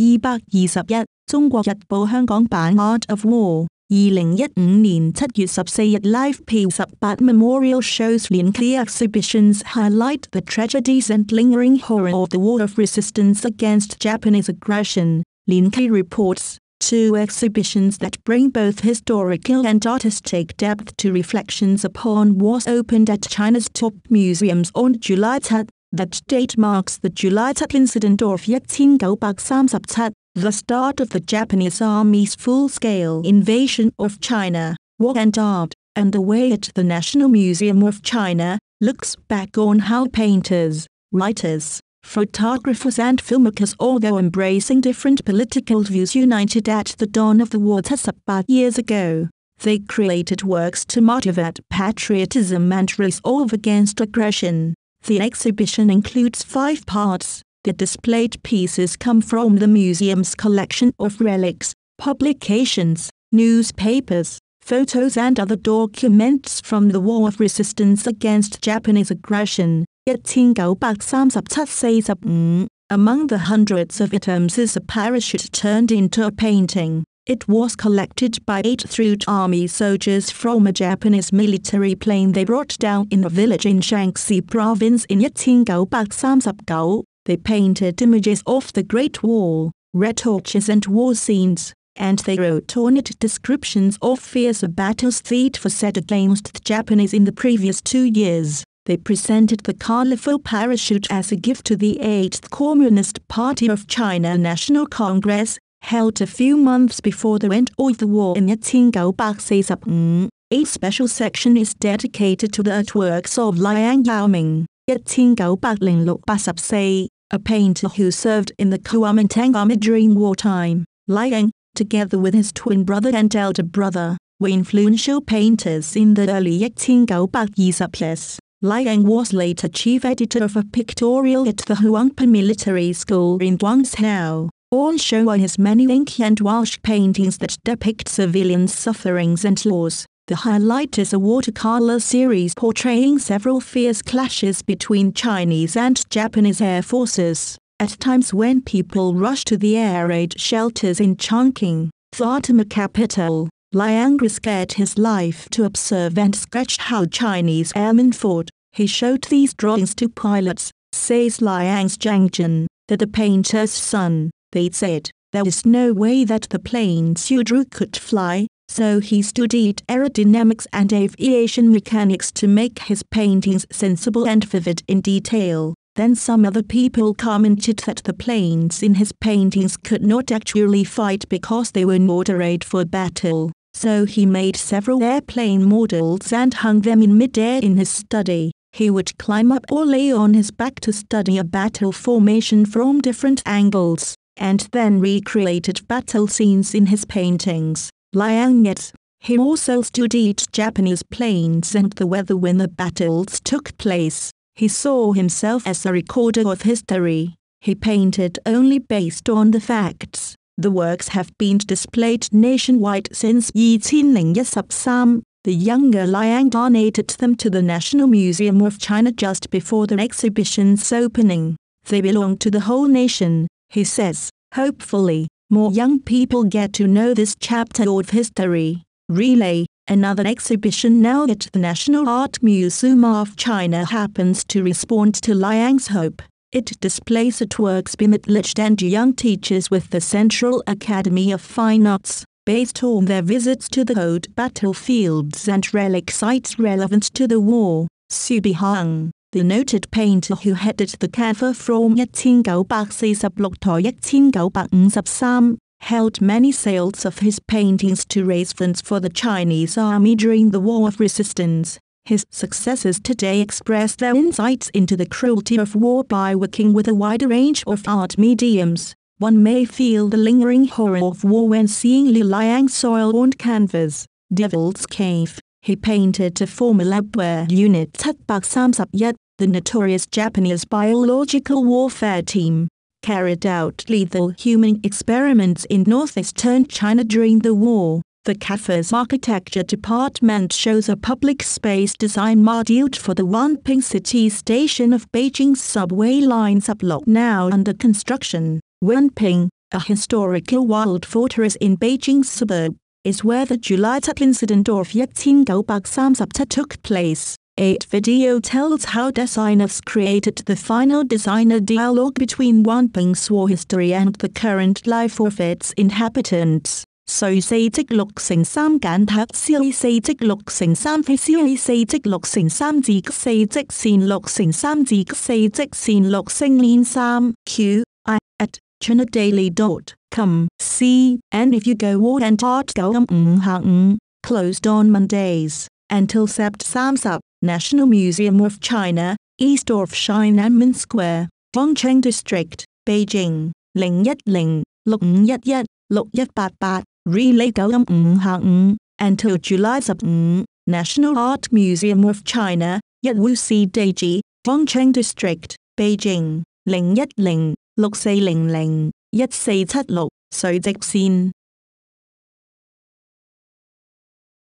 二百二十一，《中國日報》香港版 Art of War，二零一五年七月十四日 Live P 十八 Memorial shows lengthy exhibitions highlight the tragedies and lingering horror of the war of resistance against Japanese aggression. Lengthy reports two exhibitions that bring both historical and artistic depth to reflections upon wars opened at China's top museums on July 10, that date marks the July 7 incident of 1937, the start of the Japanese Army's full-scale invasion of China, war and art, and the way at the National Museum of China, looks back on how painters, writers, photographers and filmmakers although embracing different political views united at the dawn of the war about years ago. They created works to motivate patriotism and resolve against aggression. The exhibition includes five parts. The displayed pieces come from the museum's collection of relics, publications, newspapers, photos and other documents from the War of Resistance against Japanese aggression, mm. Among the hundreds of items is a parachute turned into a painting. It was collected by eight Throot Army soldiers from a Japanese military plane they brought down in a village in Shaanxi province in Yatingao Baksamsapgao. They painted images of the Great Wall, red torches and war scenes, and they wrote on it descriptions of fierce battles that were said against the Japanese in the previous two years. They presented the colorful parachute as a gift to the 8th Communist Party of China National Congress held a few months before the end of the war in 1845. A special section is dedicated to the artworks of Liang Yaoming, 1886-84, a painter who served in the Kuomintang army during wartime. Liang, together with his twin brother and elder brother, were influential painters in the early 1890s. Liang was later chief editor of a pictorial at the Huangpu Military School in Guangzhou. All show are his many ink and wash paintings that depict civilian sufferings and laws. The highlight is a watercolor series portraying several fierce clashes between Chinese and Japanese air forces, at times when people rush to the air raid shelters in Chongqing, the Artema capital. Liang risked his life to observe and sketch how Chinese airmen fought. He showed these drawings to pilots, says Liang's Zhang Jin, the painter's son, They'd said, there is no way that the plane Sudru could fly, so he studied aerodynamics and aviation mechanics to make his paintings sensible and vivid in detail. Then some other people commented that the planes in his paintings could not actually fight because they were not arrayed for battle, so he made several airplane models and hung them in midair in his study. He would climb up or lay on his back to study a battle formation from different angles and then recreated battle scenes in his paintings. Liangnet. He also studied Japanese planes and the weather when the battles took place. He saw himself as a recorder of history. He painted only based on the facts. The works have been displayed nationwide since Sam. The younger Liang donated them to the National Museum of China just before the exhibition's opening. They belong to the whole nation, he says, hopefully, more young people get to know this chapter of history. Relay, another exhibition now at the National Art Museum of China happens to respond to Liang's hope. It displays artworks by and young teachers with the Central Academy of Fine Arts, based on their visits to the old battlefields and relic sites relevant to the war, Hang. The noted painter who headed the cover from 1946 to 1953 held many sales of his paintings to raise funds for the Chinese army during the War of Resistance. His successors today express their insights into the cruelty of war by working with a wider range of art mediums. One may feel the lingering horror of war when seeing Li Liang's soil-worn canvas, Devil's Cave. He painted a former lab where units at Baksamsap yet the notorious Japanese biological warfare team, carried out lethal human experiments in northeastern China during the war. The CAFE's architecture department shows a public space design module for the Wanping City Station of Beijing's subway lines up block now under construction. Wanping, a historical wild fortress in Beijing's suburb, is where the July 10 incident of Yatsin Gobak Samsapta took place. 8 video tells how designers created the final designer dialogue between Wanping war history and the current life of its inhabitants. Rồi xây tích lục thành sam cán thác siêu xây tích lục thành sam phi siêu xây tích lục thành sam dị các xây tích xin lục thành sam dị các xây tích xin lục q i at chinadaily.com c and if you go what and art go um, um, um, closed on Mondays until Sept up. National Museum of China, East of Xiamen Square, Dongcheng District, Beijing, 010-6511-6188, Relay 955, until July 15, National Art Museum of China, Si Deji, Dongcheng District, Beijing, 010-6400-1476, 瑞直線